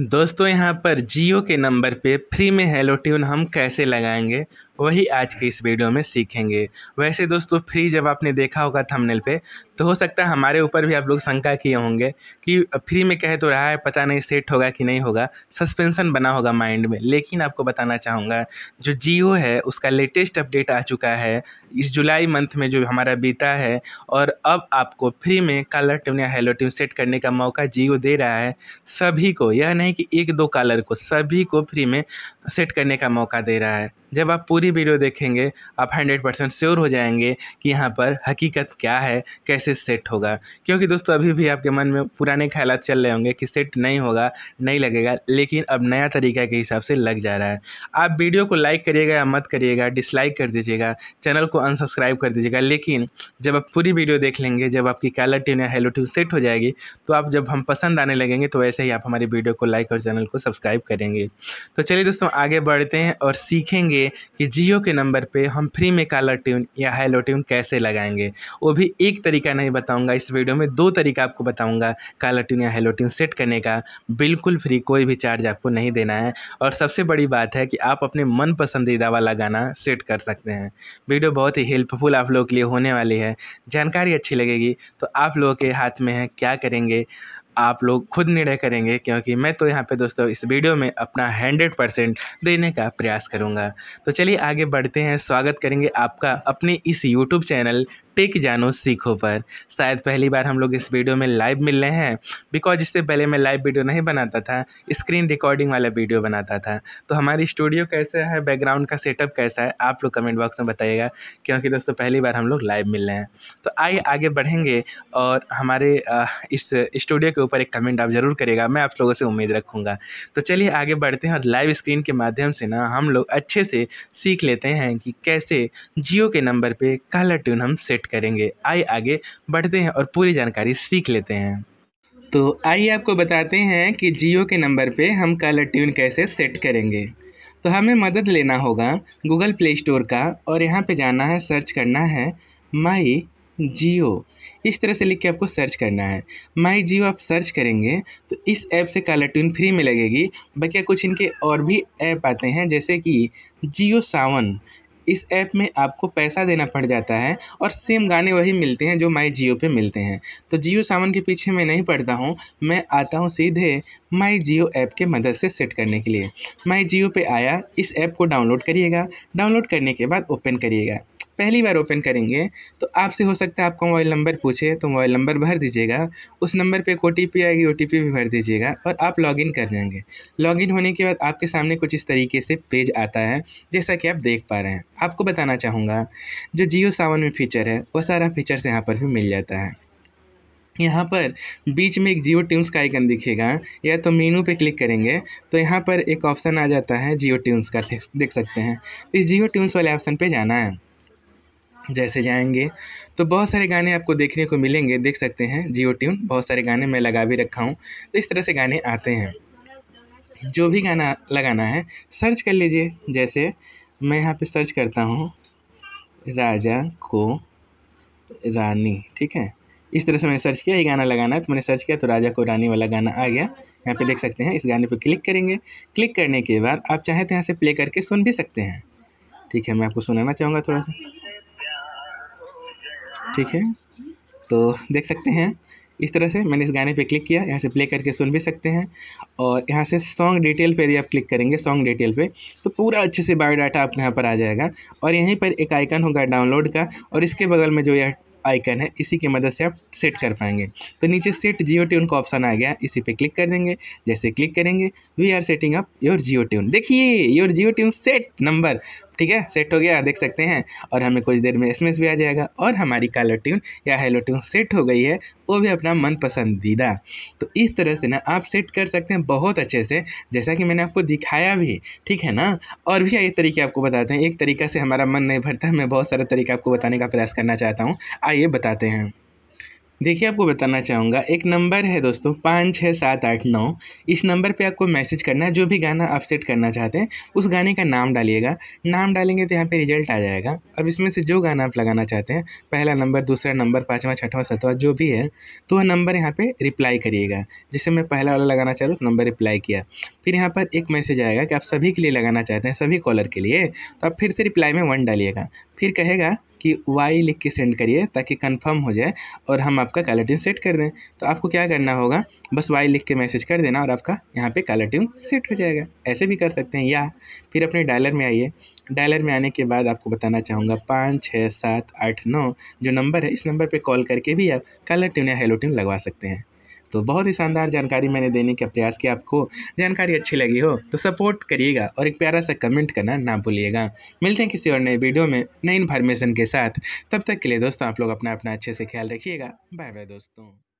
दोस्तों यहाँ पर जियो के नंबर पे फ्री में हेलो ट्यून हम कैसे लगाएंगे वही आज के इस वीडियो में सीखेंगे वैसे दोस्तों फ्री जब आपने देखा होगा थंबनेल पे तो हो सकता है हमारे ऊपर भी आप लोग शंका किए होंगे कि फ्री में कह तो रहा है पता नहीं सेट होगा कि नहीं होगा सस्पेंसन बना होगा माइंड में लेकिन आपको बताना चाहूँगा जो जियो है उसका लेटेस्ट अपडेट आ चुका है इस जुलाई मंथ में जो हमारा बीता है और अब आपको फ्री में कलर टीम या हेलो ट्यून सेट करने का मौका जियो दे रहा है सभी को यह नहीं कि एक दो कलर को सभी को फ्री में सेट करने का मौका दे रहा है जब आप पूरी वीडियो देखेंगे आप हंड्रेड परसेंट श्योर हो जाएंगे कि यहाँ पर हकीकत क्या है कैसे से सेट होगा क्योंकि दोस्तों अभी भी आपके मन में पुराने ख्याल चल रहे होंगे कि सेट नहीं होगा नहीं लगेगा लेकिन अब नया तरीका के हिसाब से लग जा रहा है आप वीडियो को लाइक करिएगा या मत करिएगा डिसलाइक कर दीजिएगा चैनल को अनसब्सक्राइब कर दीजिएगा लेकिन जब आप पूरी वीडियो देख लेंगे जब आपकी कैलर ट्यून या हेलो ट्यून सेट हो जाएगी तो आप जब हम पसंद आने लगेंगे तो वैसे ही आप हमारी वीडियो को लाइक और चैनल को सब्सक्राइब करेंगे तो चलिए दोस्तों आगे बढ़ते हैं और सीखेंगे कि जियो के नंबर पर हम फ्री में काला ट्यून या हेलो ट्यून कैसे लगाएंगे वो भी एक तरीका तरीका नहीं बताऊंगा इस वीडियो में दो तरीका आपको बताऊंगा काला ट्यून या हेलो ट्यून सेट करने का बिल्कुल फ्री कोई भी चार्ज आपको नहीं देना है और सबसे बड़ी बात है कि आप अपने मन पसंदीदा वाला गाना सेट कर सकते हैं वीडियो बहुत ही हेल्पफुल आप लोगों के लिए होने वाली है जानकारी अच्छी लगेगी तो आप लोगों के हाथ में है क्या करेंगे आप लोग खुद निर्णय करेंगे क्योंकि मैं तो यहाँ पे दोस्तों इस वीडियो में अपना हंड्रेड परसेंट देने का प्रयास करूँगा तो चलिए आगे बढ़ते हैं स्वागत करेंगे आपका अपने इस यूट्यूब चैनल टेक जानो सीखो पर शायद पहली बार हम लोग इस वीडियो में लाइव मिल रहे हैं बिकॉज इससे पहले मैं लाइव वीडियो नहीं बनाता था स्क्रीन रिकॉर्डिंग वाला वीडियो बनाता था तो हमारी स्टूडियो कैसा है बैकग्राउंड का सेटअप कैसा है आप लोग कमेंट बॉक्स में बताइएगा क्योंकि दोस्तों पहली बार हम लोग लाइव मिल रहे हैं तो आइए आगे बढ़ेंगे और हमारे इस स्टूडियो के ऊपर एक कमेंट आप ज़रूर करिएगा मैं आप लोगों से उम्मीद रखूँगा तो चलिए आगे बढ़ते हैं और लाइव स्क्रीन के माध्यम से ना हम लोग अच्छे से सीख लेते हैं कि कैसे जियो के नंबर पर काला ट्यून हम सेट कनेक्ट करेंगे आइए आगे बढ़ते हैं और पूरी जानकारी सीख लेते हैं तो आइए आपको बताते हैं कि जियो के नंबर पे हम कलर ट्यून कैसे सेट करेंगे तो हमें मदद लेना होगा गूगल प्ले स्टोर का और यहाँ पे जाना है सर्च करना है माई जियो इस तरह से लिख के आपको सर्च करना है माई जियो आप सर्च करेंगे तो इस ऐप से कलर ट्यून फ्री में लगेगी बाकी कुछ इनके और भी ऐप आते हैं जैसे कि जियो सावन इस ऐप में आपको पैसा देना पड़ जाता है और सेम गाने वही मिलते हैं जो माई जियो पे मिलते हैं तो जियो सावन के पीछे मैं नहीं पड़ता हूँ मैं आता हूँ सीधे माई जियो ऐप के मदद से सेट करने के लिए माई जियो पे आया इस ऐप को डाउनलोड करिएगा डाउनलोड करने के बाद ओपन करिएगा पहली बार ओपन करेंगे तो आपसे हो सकता है आपका मोबाइल नंबर पूछे तो मोबाइल नंबर भर दीजिएगा उस नंबर पर एक ओ आएगी ओ भी भर दीजिएगा और आप लॉगिन कर जाएंगे लॉगिन होने के बाद आपके सामने कुछ इस तरीके से पेज आता है जैसा कि आप देख पा रहे हैं आपको बताना चाहूँगा जो जियो सावन में फ़ीचर है वह सारा फीचर्स यहाँ पर भी मिल जाता है यहाँ पर बीच में एक जियो ट्यून्स का आइकन दिखेगा या तो मीनू पे क्लिक करेंगे तो यहाँ पर एक ऑप्शन आ जाता है जियो ट्यून्स का देख सकते हैं तो इस जियो ट्यून्स वाले ऑप्शन पे जाना है जैसे जाएंगे तो बहुत सारे गाने आपको देखने को मिलेंगे देख सकते हैं जियो ट्यून बहुत सारे गाने मैं लगा भी रखा हूँ तो इस तरह से गाने आते हैं जो भी गाना लगाना है सर्च कर लीजिए जैसे मैं यहाँ पे सर्च करता हूँ राजा को रानी ठीक है इस तरह से मैंने सर्च किया ये गाना लगाना है तो मैंने सर्च किया तो राजा को रानी वाला गाना आ गया यहाँ पे देख सकते हैं इस गाने पे क्लिक करेंगे क्लिक करने के बाद आप चाहें तो यहाँ से प्ले करके सुन भी सकते हैं ठीक है मैं आपको सुनाना चाहूँगा थोड़ा सा ठीक है तो देख सकते हैं इस तरह से मैंने इस गाने पे क्लिक किया यहाँ से प्ले करके सुन भी सकते हैं और यहाँ से सॉन्ग डिटेल पे यदि आप क्लिक करेंगे सॉन्ग डिटेल पे तो पूरा अच्छे से बायोडाटा आपके यहाँ पर आ जाएगा और यहीं पर एक आइकन होगा डाउनलोड का और इसके बगल में जो यह आइकन है इसी की मदद से आप सेट कर पाएंगे तो नीचे सेट जियो ट्यून का ऑप्शन आ गया इसी पे क्लिक कर देंगे जैसे क्लिक करेंगे we are setting up your Jio tune देखिए your Jio tune set number ठीक है सेट हो गया देख सकते हैं और हमें कुछ देर में एस भी आ जाएगा और हमारी कालर ट्यून या हेलो ट्यून सेट हो गई है वो भी अपना मन पसंदीदा तो इस तरह से ना आप सेट कर सकते हैं बहुत अच्छे से जैसा कि मैंने आपको दिखाया भी ठीक है ना और भी एक तरीके आपको बताते हैं एक तरीका से हमारा मन नहीं भरता मैं बहुत सारे तरीके आपको बताने का प्रयास करना चाहता हूँ आइए बताते हैं देखिए आपको बताना चाहूँगा एक नंबर है दोस्तों पाँच छः सात आठ नौ इस नंबर पे आपको मैसेज करना है जो भी गाना आप सेट करना चाहते हैं उस गाने का नाम डालिएगा नाम डालेंगे तो यहाँ पे रिजल्ट आ जाएगा अब इसमें से जो गाना आप लगाना चाहते हैं पहला नंबर दूसरा नंबर पाँचवा छठवा सतवा जो भी है तो वह नंबर यहाँ पर रिप्लाई करिएगा जैसे मैं पहला वाला लगाना चाह रहा हूँ नंबर रिप्लाई किया फिर यहाँ पर एक मैसेज आएगा कि आप सभी के लिए लगाना चाहते हैं सभी कॉलर के लिए तो आप फिर से रिप्लाई में वन डालिएगा फिर कहेगा कि वाई लिख के सेंड करिए ताकि कंफर्म हो जाए और हम आपका काला ट्यून सेट कर दें तो आपको क्या करना होगा बस वाई लिख के मैसेज कर देना और आपका यहाँ पे काला ट्यून सेट हो जाएगा ऐसे भी कर सकते हैं या फिर अपने डायलर में आइए डायलर में आने के बाद आपको बताना चाहूँगा पाँच छः सात आठ नौ जो नंबर है इस नंबर पर कॉल करके भी आप काला ट्यून या हेलो ट्यून लगवा सकते हैं तो बहुत ही शानदार जानकारी मैंने देने का प्रयास किया आपको जानकारी अच्छी लगी हो तो सपोर्ट करिएगा और एक प्यारा सा कमेंट करना ना भूलिएगा मिलते हैं किसी और नए वीडियो में नई इन्फॉर्मेशन के साथ तब तक के लिए दोस्तों आप लोग अपना अपना अच्छे से ख्याल रखिएगा बाय बाय दोस्तों